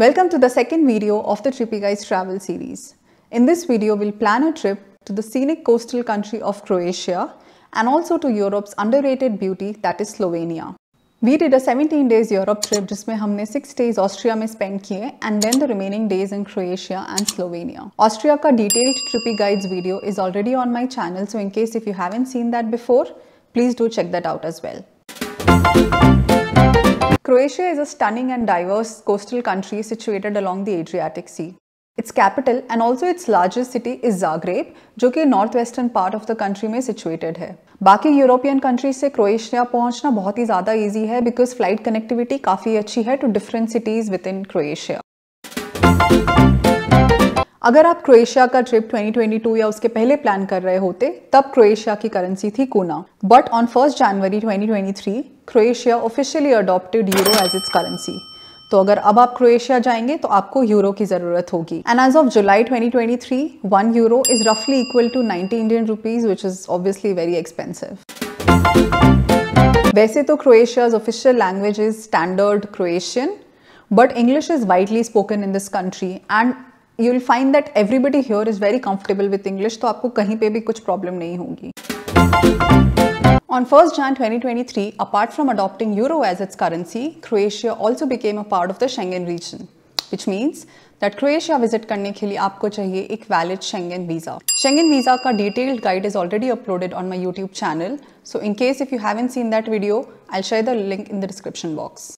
Welcome to the second video of the Trippy Guides travel series. In this video, we'll plan a trip to the scenic coastal country of Croatia and also to Europe's underrated beauty that is Slovenia. We did a 17 days Europe trip which we spent 6 days Austria mein spend kiye, and then the remaining days in Croatia and Slovenia. Austria Austria's detailed trippy guides video is already on my channel so in case if you haven't seen that before, please do check that out as well. Croatia is a stunning and diverse coastal country situated along the Adriatic Sea. Its capital and also its largest city is Zagreb, जो कि northwestern part of the country में situated है बाकी European countries से Croatia पहुंचना बहुत ही ज़्यादा easy है because flight connectivity काफ़ी अच्छी है to different cities within Croatia. अगर आप क्रोएशिया का ट्रिप 2022 या उसके पहले प्लान कर रहे होते तब क्रोएशिया की करेंसी थी kuna but on first January 2023 Croatia officially adopted euro as its currency तो अगर अब आप क्रोएशिया जाएंगे तो आपको यूरो की जरूरत होगी and as of July 2023 one euro is रफली equal to 90 Indian rupees which is obviously very expensive वैसे तो Croatia's official language is standard Croatian but English is widely spoken in this country and you will find that everybody here is very comfortable with English तो आपको कहीं पे भी कुछ problem नहीं होगी On 1st Jan 2023, apart from adopting euro as its currency, Croatia also became a part of the Schengen region, which means that Croatia visit करने के लिए आपको चाहिए एक valid Schengen visa. Schengen visa का detailed guide is already uploaded on my YouTube channel, so in case if you haven't seen that video, I'll share the link in the description box.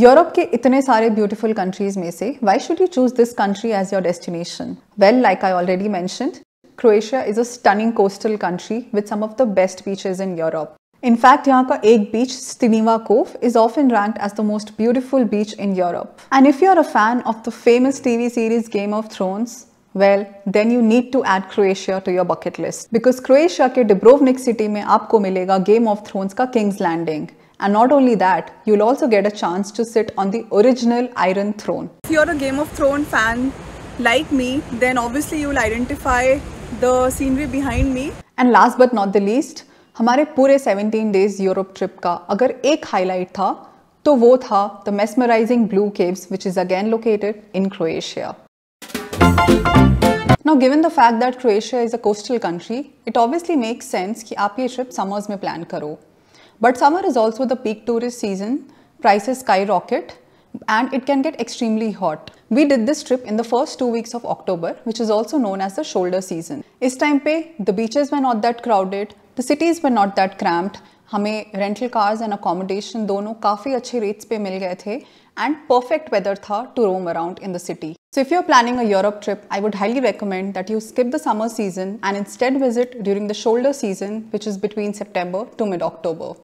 Europe के इतने सारे beautiful countries में से why should you choose this country as your destination well like I already मैं Croatia is a stunning coastal country with some of the best beaches in Europe in fact यहाँ का एक beach Stiniva cove is often ranked as the most beautiful beach in Europe and if you are a fan of the famous TV series game of Thrones well then you need to add Croatia to your bucket list because Croatia के Dubrovnik city में आपको मिलेगा Game of Thrones का King's Landing And not only that, you'll also get a chance to sit on the original Iron Throne. If you're a Game of Thrones fan like me, then obviously you'll identify the scenery behind me. And last but not the least, our entire 17 days Europe trip का अगर एक highlight tha, तो वो था the mesmerising blue caves which is again located in Now, given the fact that Croatia is a coastal country, it obviously makes sense कि आप ये trip summers में प्लान करो but summer is also the peak tourist season, prices skyrocket and it can get extremely hot. We did this trip in the first two weeks of October, which is also known as the shoulder season. Is time pe, the beaches were not that crowded, the cities were not that cramped, हमें rental cars and accommodation दोनों काफ़ी अच्छे rates पे मिल गए थे and perfect weather thaw to roam around in the city. So if you're planning a Europe trip, I would highly recommend that you skip the summer season and instead visit during the shoulder season, which is between September to mid-October.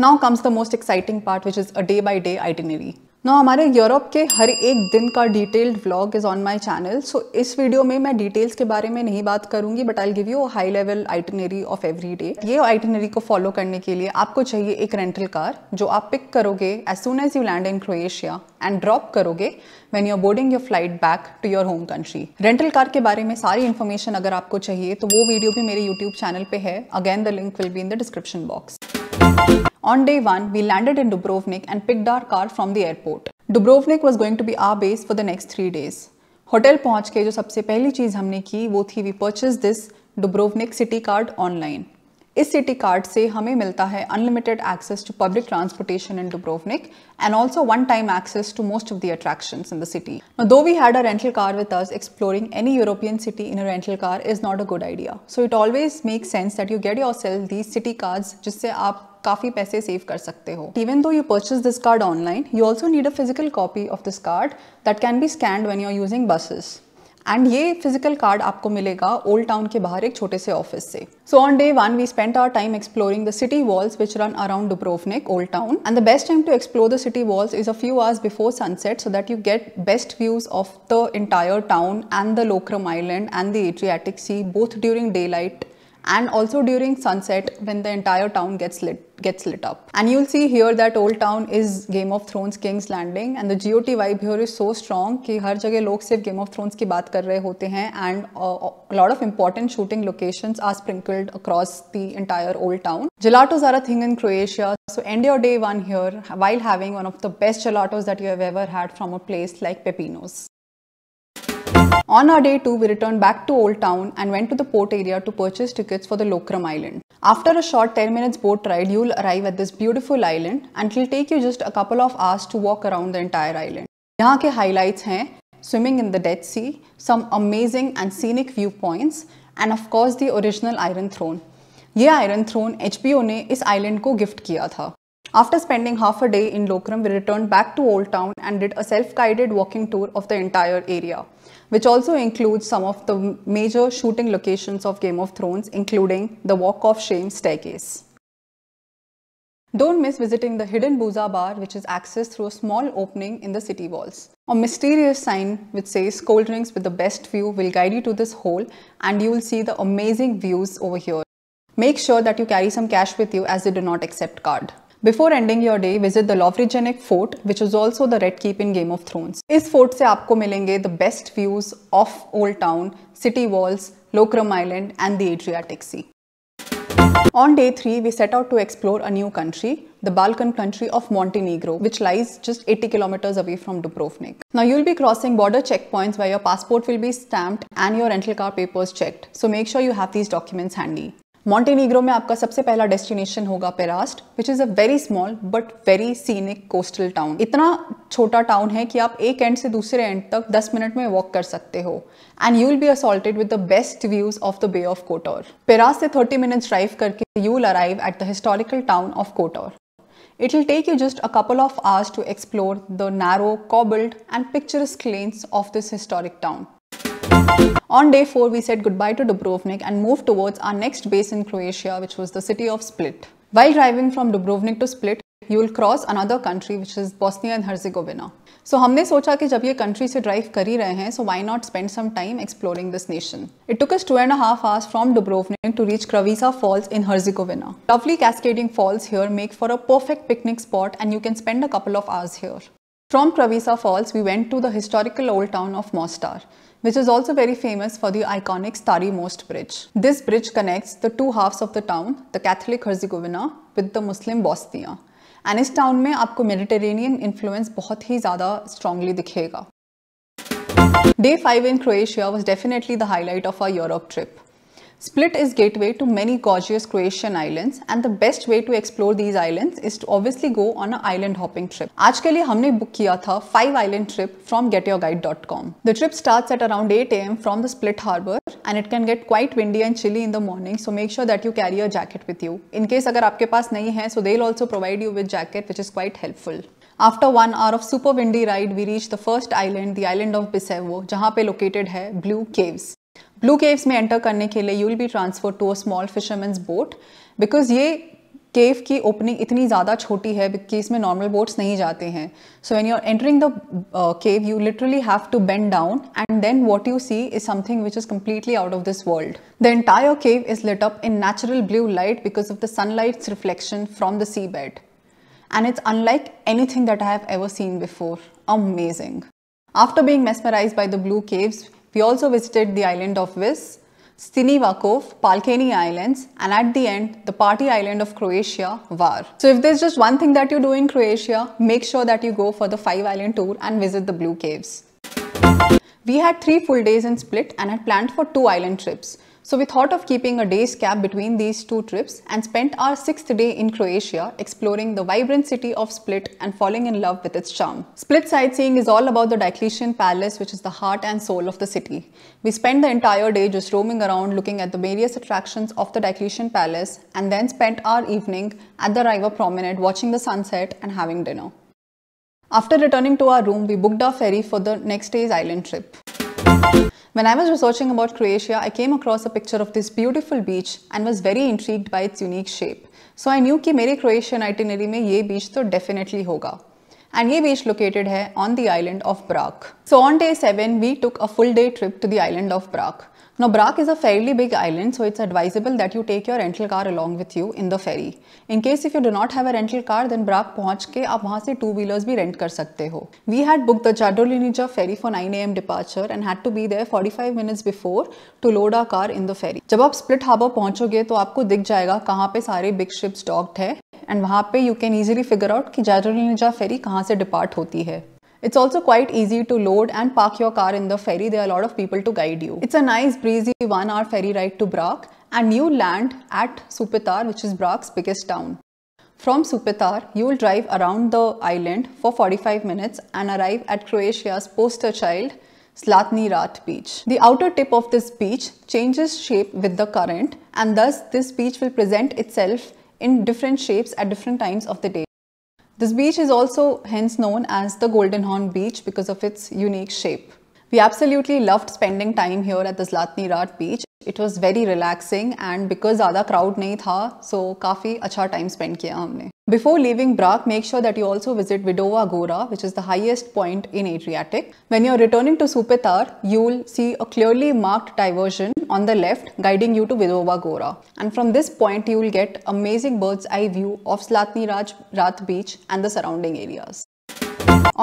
Now comes the most exciting part which is a day by day itinerary ना हमारे Europe के हर एक दिन का detailed vlog is on my channel so इस video में मैं डिटेल्स के बारे में नहीं बात करूंगी but I give you high level itinerary of every day ये आइटनरी को फॉलो करने के लिए आपको चाहिए एक रेंटल कार जो आप पिक करोगे as soon as you land in Croatia and drop करोगे when you're boarding your flight back to your home country rental car के बारे में सारी इन्फॉर्मेशन अगर आपको चाहिए तो वो वीडियो भी मेरे यूट्यूब चैनल पर है again the link will be in the description box On day 1, we landed in Dubrovnik and picked our car from the airport. Dubrovnik was going to be our base for the next three days. Hotel पहुंच के जो सबसे पहली चीज़ हमने की वो थी we purchase this Dubrovnik city card online इस सिटी कार्ड से हमें मिलता है unlimited access to public transportation in Dubrovnik and also one time access to most of the attraction in the city though we had a rental car with us exploring any European city in a rental car is not a good idea so it always make sense that you get yourself these city card जिससे आप काफी पैसे save कर सकते हो even though you purchase this card online you also need a physical copy of this card that can be scanned when you are using buses and ये physical card आपको मिलेगा ओल्ड टाउन के बाहर एक छोटे से ऑफिस से so on day one we spend our time exploring the city walls which run around Dubrovnik old town and the best time to explore the city walls is a few hours before sunset so that you get best views of the town and the Lokrum island and the Adriatic sea both during daylight and also during sunset when the entire town gets lit gets lit up. And you'll see here that old town is Game of Thrones King's Landing and the GOT vibe here is so strong कि हर जगह लोग सिर्फ Game of Thrones and uh, a uh, lot of important shooting locations are sprinkled across the entire old town. Gelatos are a thing in Croatia so end your day one here while having one of the best gelatos that you have ever had from a place like Pepinos. On our day 2, we returned back to Old Town and went to the port area to purchase tickets for the Lokram Island. After a short 10 minutes boat ride, you'll arrive at this beautiful island and it'll take you just a couple of hours to walk around the entire island. यहाँ के highlights हैं swimming in the Dead Sea, some amazing and scenic viewpoints and of course the original Iron Throne. ये Iron Throne HBO ने इस island को gift किया था. After spending half a day in Lokram, we returned back to Old Town and did a self-guided walking tour of the entire area which also includes some of the major shooting locations of Game of Thrones, including the Walk of Shame staircase. Don't miss visiting the hidden Booza bar which is accessed through a small opening in the city walls. A mysterious sign which says cold drinks with the best view will guide you to this hole and you will see the amazing views over here. Make sure that you carry some cash with you as they do not accept card. Before ending your day, visit the Lovrigenic Fort, which is also the Red Keep in Game of Thrones. Is fort se आपको मिलेंगे the best views of Old Town, city walls, Lokrum Island, and the Adriatic Sea. On day 3, we set out to explore a new country, the Balkan country of Montenegro, which lies just 80 kilometers away from Dubrovnik. Now, you'll be crossing border checkpoints where your passport will be stamped and your rental car papers checked. So, make sure you have these documents handy. Montenegro में आपका सबसे पहला destination होगा Perast which is a very small but very scenic coastal town इतना छोटा town है कि आप एक एंड से दूसरे एंड तक 10 मिनट में वॉक कर सकते हो and you will be assaulted with the best views of the bay of Kotor Perast से 30 मिनट्स ड्राइव करके you will arrive at the historical town of Kotor it will take you just a couple of hours to explore the narrow cobbled and picturesque lanes of this historic town On day 4, we said goodbye to Dubrovnik and moved towards our next base in Croatia, which was the city of Split. While driving from Dubrovnik to Split, you will cross another country, which is Bosnia and Herzegovina. So, we thought that when we are driving from this country, so why not spend some time exploring this nation? It took us two and a half hours from Dubrovnik to reach Kravisa Falls in Herzegovina. Lovely cascading falls here make for a perfect picnic spot and you can spend a couple of hours here. From Kravisa Falls, we went to the historical old town of Mostar. which is also very famous for the iconic Stari Most Bridge. This bridge connects the two halves of the town, the Catholic Herzegovina with the Muslim Bosnia. And इस town में आपको Mediterranean influence बहुत ही ज़्यादा strongly दिखेगा Day 5 in Croatia was definitely the highlight of our Europe trip. Split is gateway to many gorgeous Croatian islands and the best way to explore these islands is to obviously go on an island hopping trip. आज के लिए हमने book किया था 5 island trip from getyourguide.com. The trip starts at around 8 am from the Split harbor and it can get quite windy and chilly in the morning so make sure that you carry a jacket with you. In case अगर आपके पास नहीं है so they'll also provide you with jacket which is quite helpful. After one hour of super windy ride, we reach the first island, the island of Pisevo, जहाँ पे located है Blue Caves. Blue caves में enter करने के लिए you will be transfer to a small fisherman's boat because ये cave की opening इतनी ज़्यादा छोटी है कि इसमें नॉर्मल बोट्स नहीं जाते हैं so when you are entering the cave you literally have to bend down and then what you see is something which is completely out of this world the entire cave is lit up in natural blue light because of the sunlight's reflection from the seabed and it's unlike anything that I have ever seen before amazing after being mesmerise by the blue caves We also visited the island of Vis, Stinivakov, Palkeni Islands, and at the end, the party island of Croatia, Var. So if there's just one thing that you do in Croatia, make sure that you go for the five island tour and visit the Blue Caves. We had three full days in Split and had planned for two island trips. So we thought of keeping a day's gap between these two trips and spent our sixth day in Croatia exploring the vibrant city of Split and falling in love with its charm. Split sightseeing is all about the Diocletian Palace which is the heart and soul of the city. We spent the entire day just roaming around looking at the various attractions of the Diocletian Palace and then spent our evening at the Riva Promenade watching the sunset and having dinner. After returning to our room, we booked our ferry for the next day's island trip. When I was researching about Croatia, I came across a picture of this beautiful beach and was very intrigued by its unique shape. So I knew कि मेरे Croatian itinerary ye beach to definitely hoga. And ये beach located hai on the island of Brac. So on day 7, we took a full day trip to the island of Brac. Now, Brac is a fairly big island, so it's advisable that you take your rental car along with you in the ferry. In case if you do not have a rental car, then Brac pahunch ke aap wahan se two wheelers bhi rent kar sakte ho. We had booked the Chadrolinija ferry for 9 a.m. departure and had to be there 45 minutes before to load our car in the ferry. Jab aap split harbour pahunchoge to aapko dikh jayega kahan pe sare big ships docked है and wahan pe you can easily figure out ki Jadrolinija ferry kahan se depart hoti hai. It's also quite easy to load and park your car in the ferry. There are a lot of people to guide you. It's a nice breezy one hour ferry ride to Brak and you land at Supitar which is Brak's biggest town. From Supitar, you will drive around the island for 45 minutes and arrive at Croatia's poster child Slatni Rat beach. The outer tip of this beach changes shape with the current and thus this beach will present itself in different shapes at different times of the day. This beach is also hence known as the Golden Horn Beach because of its unique shape. We absolutely loved spending time here at the Zlatni Rat beach it was very relaxing and because ज़्यादा crowd नहीं था सो so काफ़ी अच्छा time spend किया हमने before leaving Brac make sure that you also visit Vidova Gora which is the highest point in Adriatic when you are returning to Supetar you will see a clearly marked diversion on the left guiding you to Vidova Gora. And from this point you will get amazing bird's eye view of Slatni Raj Rath beach and the surrounding areas.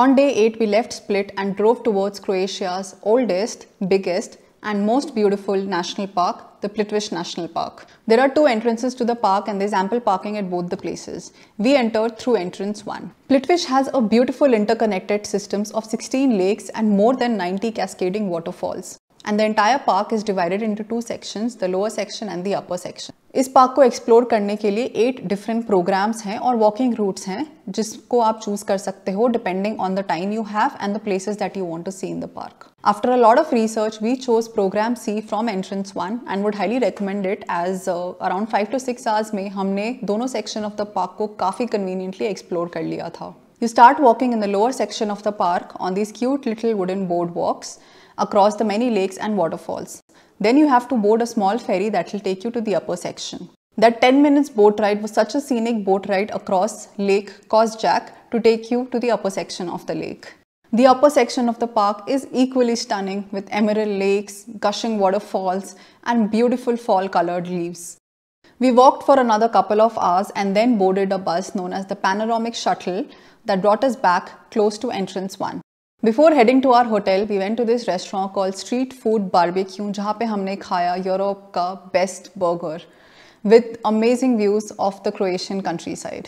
On day 8 we left Split and drove towards Croatia's oldest, biggest and most beautiful national park, the Plitvice National Park. There are two entrances to the park and there's ample parking at both the places. We entered through entrance 1. Plitvice has a beautiful interconnected systems of 16 lakes and more than 90 cascading waterfalls. And the entire park is divided into two section the lower section and the upper section इस park को explore करने के लिए at different programmes हैं और walking roots हैं जिसको आप चूज कर सकते हो depending on the time you have and the places that you want to see in the park after a lot of research we chose programme C from entrance one and would highly recommend it as around five to six hours में हमने दोनों section of the park को काफ़ी conveniently explore कर लिया था you start walking in the lower section of the park on this cute little wooden boardwalks across the many lakes and waterfalls. Then you have to board a small ferry that will take you to the upper section. That 10 minutes boat ride was such a scenic boat ride across Lake Kosjak to take you to the upper section of the lake. The upper section of the park is equally stunning with emerald lakes, gushing waterfalls and beautiful fall colored leaves. We walked for another couple of hours and then boarded a bus known as the Panoramic Shuttle that brought us back close to entrance 1. Before heading to our hotel we went to this restaurant call street food barbecue जहाँ पे हमने खाया Europe का best burger with amazing views of the Croatian countryside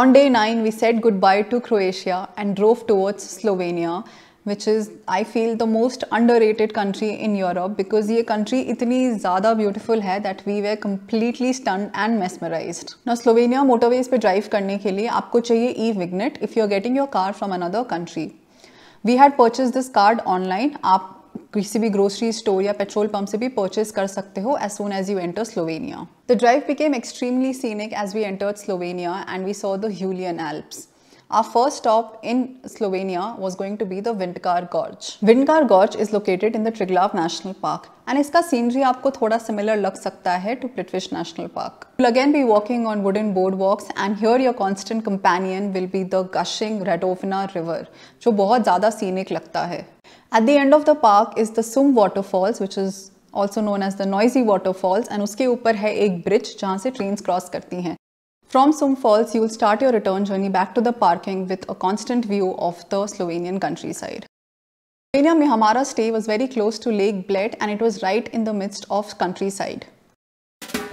on day nine we set goodbye to Croatia and drove towards Slovenia which is I feel the most underrated country in Europe because ये country इतनी ज़्यादा beautiful है that we were completely stun and mesmerise ना Slovenia motorways पर drive करने के लिए आपको चाहिए e vignette if you are getting your car from another country we had purchase this card online आप किसी भी ग्रोसरी स्टोर या पेट्रोल पंप से भी परचेज कर सकते हो as soon as you enter Slovenia the drive became extremely scenic as we entered Slovenia and we saw the Julian Alps Our first stop in Slovenia was going to be the Vindkar Gorge. Vindkar Gorge is located in the Triglav National Park and its scenery आपको थोड़ा similar लग सकता है to Plitvice national park You'll again be walking on wooden boardwalks and here your constant companion will be the gushing Radovna River जो बहुत ज़्यादा scenic लगता है At the end of the park is the Sum waterfalls which is also known as the noisy waterfalls and उसके ऊपर है एक bridge जहाँ से ट्रेन्स क्रॉस करती हैं From Sum Falls, you'll start your return journey back to the parking with a constant view of the Slovenian countryside. Slovenia Mihamara stay was very close to Lake Bled and it was right in the midst of countryside.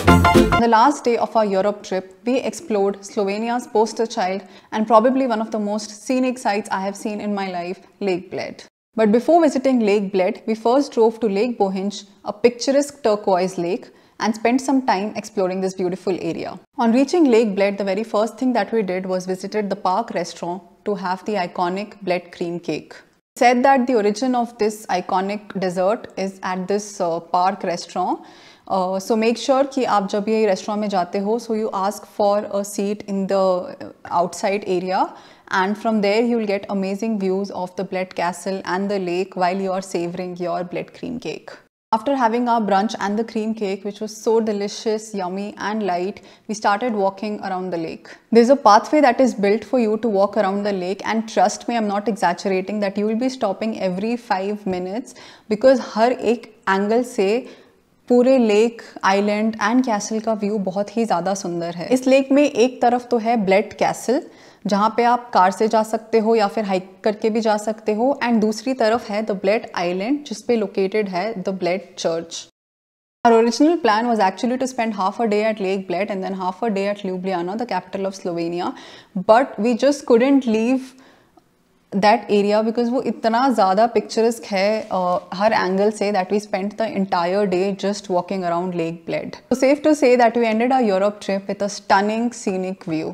On the last day of our Europe trip, we explored Slovenia's poster child and probably one of the most scenic sites I have seen in my life, Lake Bled. But before visiting Lake Bled, we first drove to Lake Bohinj, a picturesque turquoise lake, and spent some time exploring this beautiful area. On reaching Lake Bled, the very first thing that we did was visited the park restaurant to have the iconic Bled cream cake. said that the origin of this iconic dessert is at this uh, park restaurant. Uh, so make sure कि आप जब ये restaurant में जाते हो so you ask for a seat in the outside and from there you'll get amazing views of the Bled Castle and the lake while you're savoring your Bled cream cake. After having our brunch and the cream cake, which was so delicious, yummy and light, we started walking around the lake. There's a pathway that is built for you to walk around the lake and trust me, I'm not exaggerating that you will be stopping every 5 minutes because her ek angle say पूरे lake island and castle का view बहुत ही ज़्यादा सुंदर है इस lake में एक तरफ तो है ब्लेड कैसल जहाँ पे आप कार से जा सकते हो या फिर हाइक करके भी जा सकते हो एंड दूसरी तरफ है द ब्लेड आइलैंड जिस पे लोकेटेड है the Bled church our original plan was actually to spend half a day at Lake Bled and then half a day at Ljubljana the capital of Slovenia but we just couldn't leave that area because वो इतना ज़्यादा picturesque है uh, हर angle से that we spend the entire day just walking around Lake Bled तो safe to say that we ended our Europe trip with a stunning scenic view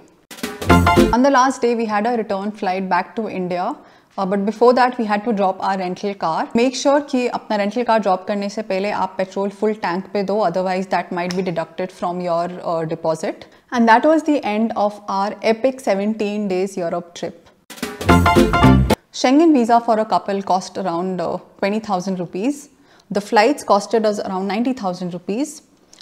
On the last day, we had a return flight back to India. Uh, but before that, we had to drop our rental car. Make sure कि अपना rental car drop करने से पहले आप petrol full tank पे दो otherwise that might be deducted from your uh, deposit. And that was the end of our epic 17 days Europe trip. Schengen visa for a couple cost around uh, 20,000 rupees. The flights costed us around 90,000 rupees.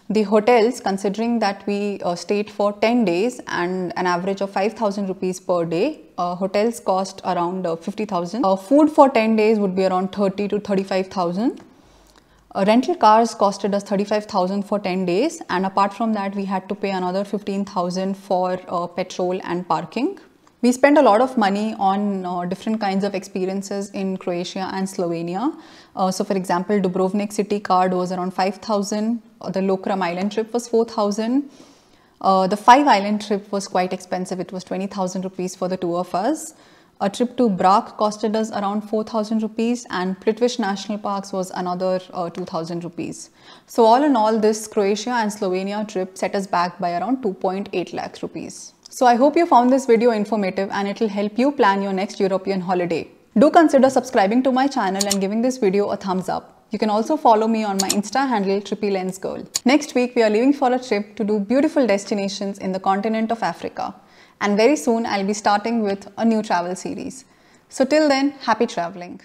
The hotels, considering that we uh, stayed for 10 days and an average of 5,000 rupees per day, uh, hotels cost around uh, 50,000. Uh, food for 10 days would be around 30 to 35,000. Uh, rental cars costed us 35,000 for 10 days and apart from that we had to pay another 15,000 for petrol and parking. We spent a lot of money on uh, different kinds of experiences in Croatia and Slovenia. Uh, so for example, Dubrovnik city card was around 5,000. Uh, the Lokram island trip was 4,000. Uh, the five island trip was quite expensive. It was 20,000 rupees for the two of us. A trip to Brak costed us around 4000 rupees and Plitvice National Parks was another uh, 2000 rupees. So all in all this Croatia and Slovenia trip set us back by around 2.8 lakhs rupees. So I hope you found this video informative and it will help you plan your next European holiday. Do consider subscribing to my channel and giving this video a thumbs up. You can also follow me on my Insta handle trippylensgirl. Next week we are leaving for a trip to do beautiful destinations in the continent of Africa and very soon I'll be starting with a new travel series. So till then, happy traveling.